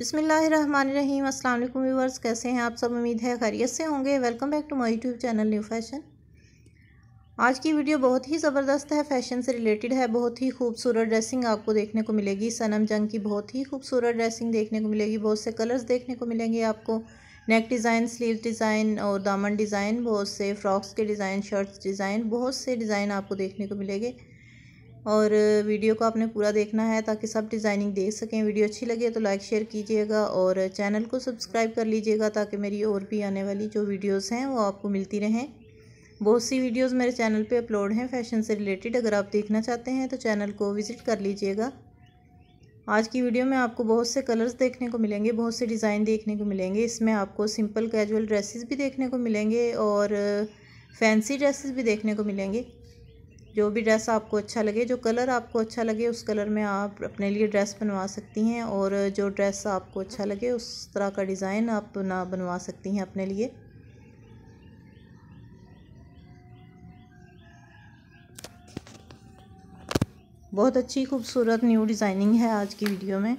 बसमीम अल्लाम व्यूवर्स कैसे हैं आप सब उम्मीद है खैरियत से होंगे welcome back to my YouTube channel new fashion आज की वीडियो बहुत ही ज़बरदस्त है फैशन से रिलेटेड है बहुत ही खूबसूरत ड्रेसिंग आपको देखने को मिलेगी सनम जंग की बहुत ही खूबसूरत ड्रेसिंग देखने को मिलेगी बहुत से कलर्स देखने को मिलेंगे आपको नेक डिज़ाइन स्लीव डिज़ाइन और दामन डिज़ाइन बहुत से फ्रॉक्स के डिज़ाइन शर्ट्स डिज़ाइन बहुत से डिज़ाइन आपको देखने को मिलेंगे और वीडियो को आपने पूरा देखना है ताकि सब डिज़ाइनिंग देख सकें वीडियो अच्छी लगे तो लाइक शेयर कीजिएगा और चैनल को सब्सक्राइब कर लीजिएगा ताकि मेरी और भी आने वाली जो वीडियोस हैं वो आपको मिलती रहें बहुत सी वीडियोस मेरे चैनल पे अपलोड हैं फैशन से रिलेटेड अगर आप देखना चाहते हैं तो चैनल को विज़िट कर लीजिएगा आज की वीडियो में आपको बहुत से कलर्स देखने को मिलेंगे बहुत से डिज़ाइन देखने को मिलेंगे इसमें आपको सिंपल कैजुअल ड्रेसेस भी देखने को मिलेंगे और फैंसी ड्रेसेस भी देखने को मिलेंगे जो भी ड्रेस आपको अच्छा लगे जो कलर आपको अच्छा लगे उस कलर में आप अपने लिए ड्रेस बनवा सकती हैं और जो ड्रेस आपको अच्छा लगे उस तरह का डिज़ाइन आप ना बनवा सकती हैं अपने लिए बहुत अच्छी खूबसूरत न्यू डिज़ाइनिंग है आज की वीडियो में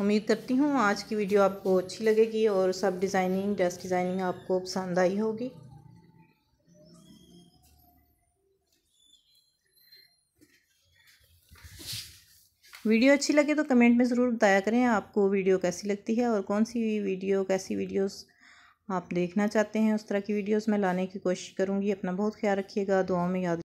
उम्मीद करती हूँ आज की वीडियो आपको अच्छी लगेगी और सब डिज़ाइनिंग ड्रेस डिज़ाइनिंग आपको पसंद आई होगी वीडियो अच्छी लगे तो कमेंट में ज़रूर बताया करें आपको वीडियो कैसी लगती है और कौन सी वीडियो कैसी वीडियोस आप देखना चाहते हैं उस तरह की वीडियोस मैं लाने की कोशिश करूँगी अपना बहुत ख्याल रखिएगा दुआओं में याद